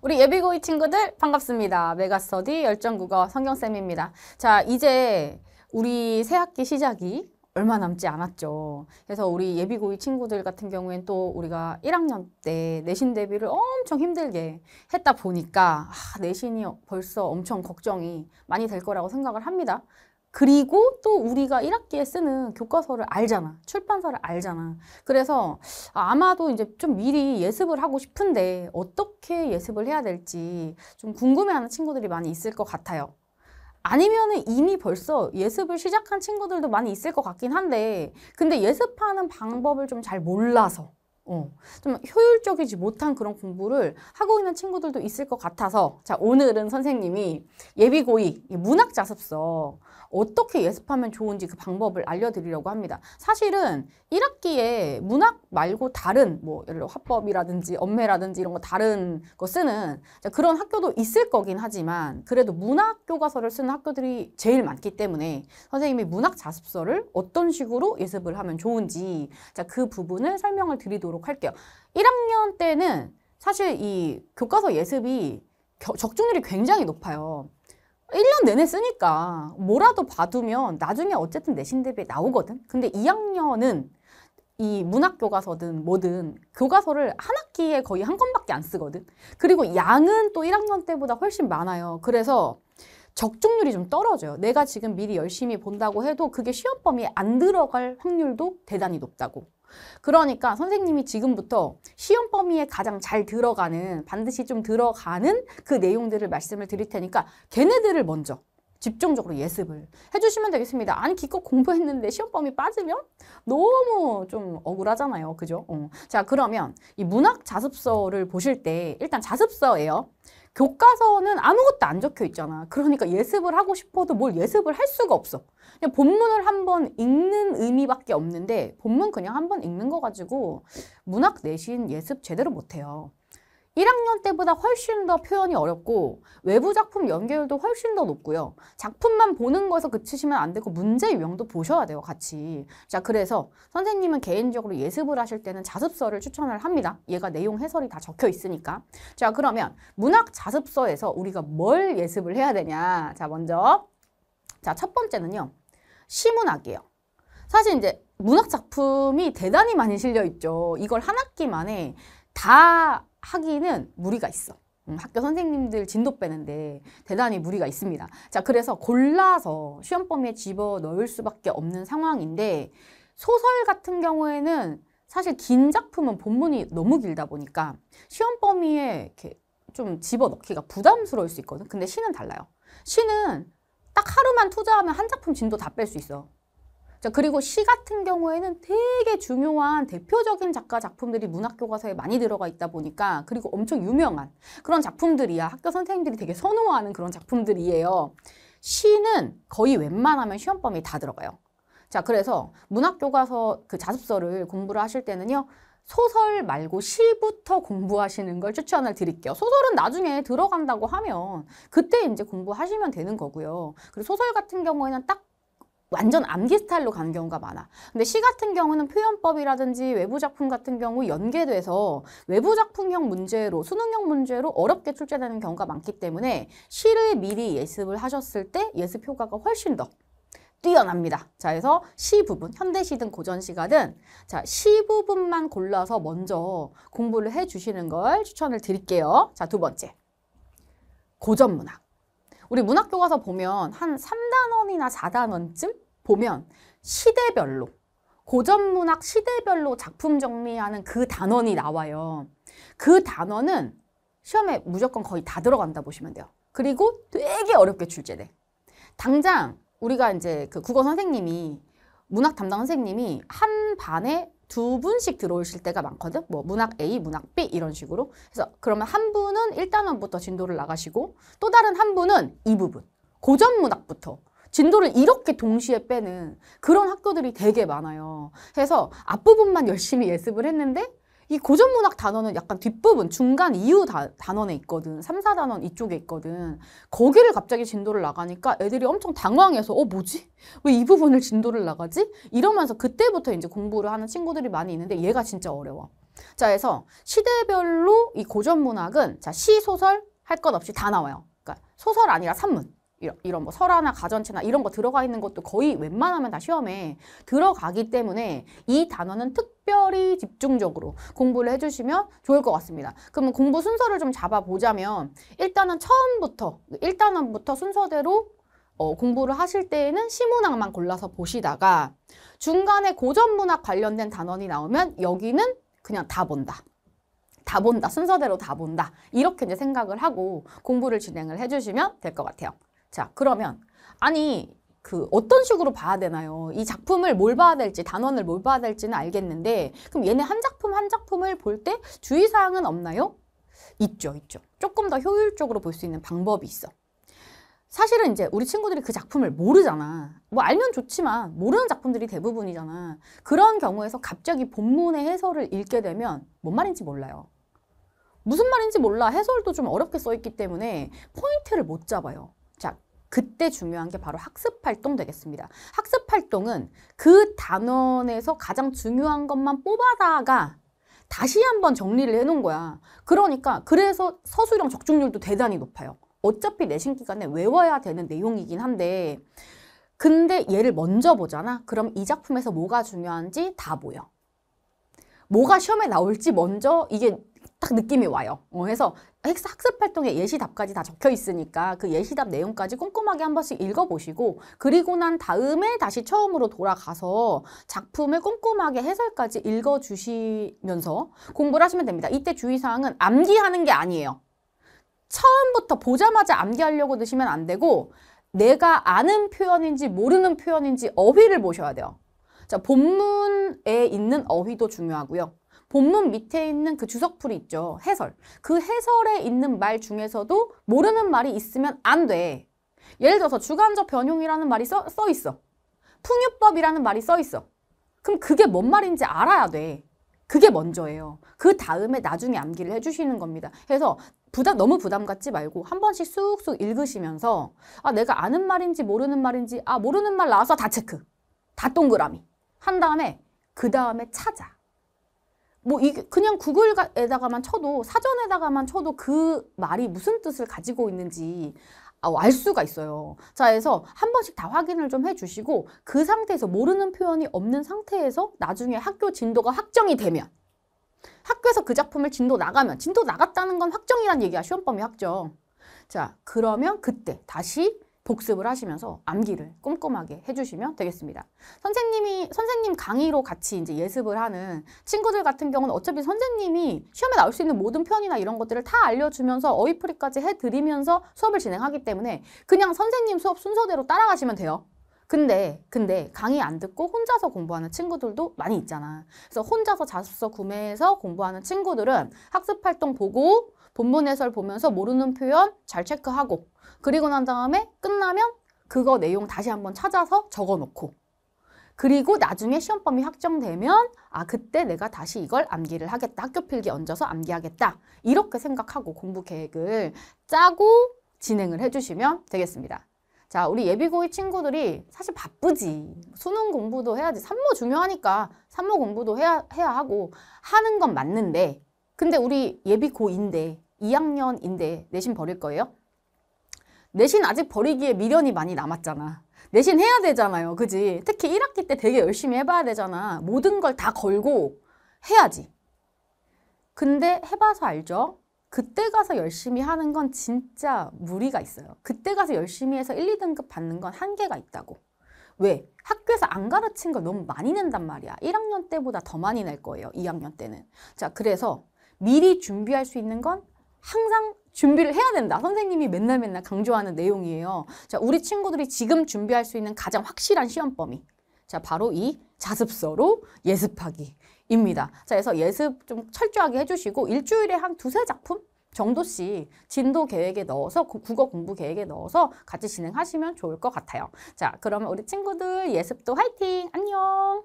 우리 예비고위 친구들 반갑습니다. 메가스터디 열정국어 성경쌤입니다. 자, 이제 우리 새학기 시작이 얼마 남지 않았죠. 그래서 우리 예비고위 친구들 같은 경우엔 또 우리가 1학년 때 내신 대비를 엄청 힘들게 했다 보니까 아, 내신이 벌써 엄청 걱정이 많이 될 거라고 생각을 합니다. 그리고 또 우리가 1학기에 쓰는 교과서를 알잖아. 출판사를 알잖아. 그래서 아마도 이제 좀 미리 예습을 하고 싶은데 어떻게 예습을 해야 될지 좀 궁금해하는 친구들이 많이 있을 것 같아요. 아니면은 이미 벌써 예습을 시작한 친구들도 많이 있을 것 같긴 한데 근데 예습하는 방법을 좀 잘 몰라서 어, 좀 효율적이지 못한 그런 공부를 하고 있는 친구들도 있을 것 같아서 자 오늘은 선생님이 예비고이 문학자습서 어떻게 예습하면 좋은지 그 방법을 알려드리려고 합니다. 사실은 1학기에 문학 말고 다른 뭐 예를 들어 화법이라든지 엄매라든지 이런 거 다른 거 쓰는 그런 학교도 있을 거긴 하지만 그래도 문학 교과서를 쓰는 학교들이 제일 많기 때문에 선생님이 문학 자습서를 어떤 식으로 예습을 하면 좋은지 그 부분을 설명을 드리도록 할게요. 1학년 때는 사실 이 교과서 예습이 적중률이 굉장히 높아요. 1년 내내 쓰니까 뭐라도 봐두면 나중에 어쨌든 내신 대비에 나오거든. 근데 2학년은 이 문학 교과서든 뭐든 교과서를 한 학기에 거의 한 권밖에 안 쓰거든. 그리고 양은 또 1학년 때보다 훨씬 많아요. 그래서 적중률이 좀 떨어져요. 내가 지금 미리 열심히 본다고 해도 그게 시험 범위에 안 들어갈 확률도 대단히 높다고. 그러니까 선생님이 지금부터 시험 범위에 가장 잘 들어가는 반드시 좀 들어가는 그 내용들을 말씀을 드릴 테니까 걔네들을 먼저 집중적으로 예습을 해주시면 되겠습니다. 아니 기껏 공부했는데 시험 범위 빠지면 너무 좀 억울하잖아요. 그죠? 어. 자 그러면 이 문학 자습서를 보실 때 일단 자습서예요. 교과서는 아무것도 안 적혀 있잖아. 그러니까 예습을 하고 싶어도 뭘 예습을 할 수가 없어. 그냥 본문을 한번 읽는 의미밖에 없는데 본문 그냥 한번 읽는 거 가지고 문학 내신 예습 제대로 못해요. 1학년 때보다 훨씬 더 표현이 어렵고 외부 작품 연계율도 훨씬 더 높고요. 작품만 보는 거에서 그치시면 안 되고 문제 유형도 보셔야 돼요. 같이. 자 그래서 선생님은 개인적으로 예습을 하실 때는 자습서를 추천을 합니다. 얘가 내용 해설이 다 적혀 있으니까. 자 그러면 문학 자습서에서 우리가 뭘 예습을 해야 되냐. 자 먼저 자 첫 번째는요. 시문학이에요. 사실 이제 문학 작품이 대단히 많이 실려 있죠. 이걸 한 학기 만에 다 하기는 무리가 있어. 음, 학교 선생님들 진도 빼는데 대단히 무리가 있습니다. 자, 그래서 골라서 시험 범위에 집어 넣을 수밖에 없는 상황인데 소설 같은 경우에는 사실 긴 작품은 본문이 너무 길다 보니까 시험 범위에 이렇게 좀 집어 넣기가 부담스러울 수 있거든. 근데 시는 달라요. 시는 딱 하루만 투자하면 한 작품 진도 다 뺄 수 있어. 자, 그리고 시 같은 경우에는 되게 중요한 대표적인 작가 작품들이 문학 교과서에 많이 들어가 있다 보니까 그리고 엄청 유명한 그런 작품들이야. 학교 선생님들이 되게 선호하는 그런 작품들이에요. 시는 거의 웬만하면 시험 범위 다 들어가요. 자, 그래서 문학 교과서 그 자습서를 공부를 하실 때는요. 소설 말고 시부터 공부하시는 걸 추천을 드릴게요. 소설은 나중에 들어간다고 하면 그때 이제 공부하시면 되는 거고요. 그리고 소설 같은 경우에는 딱 완전 암기 스타일로 가는 경우가 많아. 근데 시 같은 경우는 표현법이라든지 외부 작품 같은 경우 연계돼서 외부 작품형 문제로 수능형 문제로 어렵게 출제되는 경우가 많기 때문에 시를 미리 예습을 하셨을 때 예습 효과가 훨씬 더 뛰어납니다. 자, 그래서 시 부분, 현대시든 고전시가든 자, 시 부분만 골라서 먼저 공부를 해주시는 걸 추천을 드릴게요. 자, 두 번째. 고전문학. 우리 문학 교가서 보면 한 삼단 3단원이나 4단원쯤 보면 시대별로 고전문학 시대별로 작품 정리하는 그 단원이 나와요. 그 단원은 시험에 무조건 거의 다 들어간다 보시면 돼요. 그리고 되게 어렵게 출제돼. 당장 우리가 이제 그 국어 선생님이 문학 담당 선생님이 한 반에 두 분씩 들어오실 때가 많거든. 뭐 문학 A, 문학 B 이런 식으로. 그래서 그러면 한 분은 1단원부터 진도를 나가시고 또 다른 한 분은 이 부분. 고전 문학부터 진도를 이렇게 동시에 빼는 그런 학교들이 되게 많아요. 그래서 앞부분만 열심히 예습을 했는데 이 고전문학 단어는 약간 뒷부분, 중간 이후 다, 단원에 있거든. 3, 4단원 이쪽에 있거든. 거기를 갑자기 진도를 나가니까 애들이 엄청 당황해서 어 뭐지? 왜 이 부분을 진도를 나가지? 이러면서 그때부터 이제 공부를 하는 친구들이 많이 있는데 얘가 진짜 어려워. 자, 그래서 시대별로 이 고전문학은 자, 시, 소설 할 것 없이 다 나와요. 그러니까 소설 아니라 산문. 이런 뭐 설화나 가전체나 이런 거 들어가 있는 것도 거의 웬만하면 다 시험에 들어가기 때문에 이 단어는 특별히 집중적으로 공부를 해주시면 좋을 것 같습니다. 그러면 공부 순서를 좀 잡아보자면 일단은 처음부터 일단원부터 순서대로 어, 공부를 하실 때에는 시문학만 골라서 보시다가 중간에 고전문학 관련된 단원이 나오면 여기는 그냥 다 본다. 다 본다. 순서대로 다 본다. 이렇게 이제 생각을 하고 공부를 진행을 해주시면 될 것 같아요. 자, 그러면 아니 그 어떤 식으로 봐야 되나요? 이 작품을 뭘 봐야 될지 단원을 뭘 봐야 될지는 알겠는데 그럼 얘네 한 작품 한 작품을 볼 때 주의사항은 없나요? 있죠, 있죠. 조금 더 효율적으로 볼 수 있는 방법이 있어. 사실은 이제 우리 친구들이 그 작품을 모르잖아. 뭐 알면 좋지만 모르는 작품들이 대부분이잖아. 그런 경우에서 갑자기 본문의 해설을 읽게 되면 뭔 말인지 몰라요. 무슨 말인지 몰라. 해설도 좀 어렵게 써있기 때문에 포인트를 못 잡아요. 자, 그때 중요한 게 바로 학습 활동 되겠습니다. 학습 활동은 그 단원에서 가장 중요한 것만 뽑아다가 다시 한번 정리를 해놓은 거야. 그러니까 그래서 서술형 적중률도 대단히 높아요. 어차피 내신 기간에 외워야 되는 내용이긴 한데 근데 얘를 먼저 보잖아. 그럼 이 작품에서 뭐가 중요한지 다 보여. 뭐가 시험에 나올지 먼저 이게 딱 느낌이 와요. 어, 해래서 학습 활동에 예시답까지 다 적혀 있으니까 그 예시답 내용까지 꼼꼼하게 한 번씩 읽어보시고 그리고 난 다음에 다시 처음으로 돌아가서 작품을 꼼꼼하게 해설까지 읽어주시면서 공부를 하시면 됩니다. 이때 주의사항은 암기하는 게 아니에요. 처음부터 보자마자 암기하려고 드시면 안 되고 내가 아는 표현인지 모르는 표현인지 어휘를 보셔야 돼요. 자, 본문에 있는 어휘도 중요하고요. 본문 밑에 있는 그 주석풀이 있죠. 해설. 그 해설에 있는 말 중에서도 모르는 말이 있으면 안 돼. 예를 들어서 주관적 변용이라는 말이 써, 써 있어. 풍유법이라는 말이 써 있어. 그럼 그게 뭔 말인지 알아야 돼. 그게 먼저예요. 그 다음에 나중에 암기를 해주시는 겁니다. 그래서 부담, 너무 부담 갖지 말고 한 번씩 쑥쑥 읽으시면서 아, 내가 아는 말인지 모르는 말인지 아, 모르는 말 나와서 다 체크. 다 동그라미. 한 다음에 그 다음에 찾아. 뭐 이게 그냥 구글에다가만 쳐도 사전에다가만 쳐도 그 말이 무슨 뜻을 가지고 있는지 아, 알 수가 있어요. 자, 그래서 한 번씩 다 확인을 좀 해주시고 그 상태에서 모르는 표현이 없는 상태에서 나중에 학교 진도가 확정이 되면 학교에서 그 작품을 진도 나가면 진도 나갔다는 건 확정이란 얘기야. 시험 범위 확정. 자, 그러면 그때 다시 복습을 하시면서 암기를 꼼꼼하게 해주시면 되겠습니다. 선생님이 선생님 강의로 같이 이제 예습을 하는 친구들 같은 경우는 어차피 선생님이 시험에 나올 수 있는 모든 편이나 이런 것들을 다 알려주면서 어휘풀이까지 해드리면서 수업을 진행하기 때문에 그냥 선생님 수업 순서대로 따라가시면 돼요. 근데 근데 강의 안 듣고 혼자서 공부하는 친구들도 많이 있잖아. 그래서 혼자서 자습서 구매해서 공부하는 친구들은 학습 활동 보고 본문 해설 보면서 모르는 표현 잘 체크하고 그리고 난 다음에 끝나면 그거 내용 다시 한번 찾아서 적어놓고 그리고 나중에 시험범위 확정되면 아 그때 내가 다시 이걸 암기를 하겠다 학교 필기 얹어서 암기하겠다 이렇게 생각하고 공부 계획을 짜고 진행을 해주시면 되겠습니다. 자, 우리 예비고의 친구들이 사실 바쁘지. 수능 공부도 해야지. 산모 중요하니까 산모 공부도 해야, 해야 하고 하는 건 맞는데 근데 우리 예비고인데 2학년인데 내신 버릴 거예요? 내신 아직 버리기에 미련이 많이 남았잖아. 내신 해야 되잖아요. 그지? 특히 1학기 때 되게 열심히 해봐야 되잖아. 모든 걸 다 걸고 해야지. 근데 해봐서 알죠? 그때 가서 열심히 하는 건 진짜 무리가 있어요. 그때 가서 열심히 해서 1, 2등급 받는 건 한계가 있다고. 왜? 학교에서 안 가르친 걸 너무 많이 낸단 말이야. 1학년 때보다 더 많이 낼 거예요. 2학년 때는. 자, 그래서 미리 준비할 수 있는 건 항상 준비를 해야 된다. 선생님이 맨날 맨날 강조하는 내용이에요. 자, 우리 친구들이 지금 준비할 수 있는 가장 확실한 시험 범위. 자, 바로 이 자습서로 예습하기입니다. 자, 그래서 예습 좀 철저하게 해주시고 일주일에 한 두세 작품 정도씩 진도 계획에 넣어서 국어 공부 계획에 넣어서 같이 진행하시면 좋을 것 같아요. 자, 그러면 우리 친구들 예습도 화이팅! 안녕!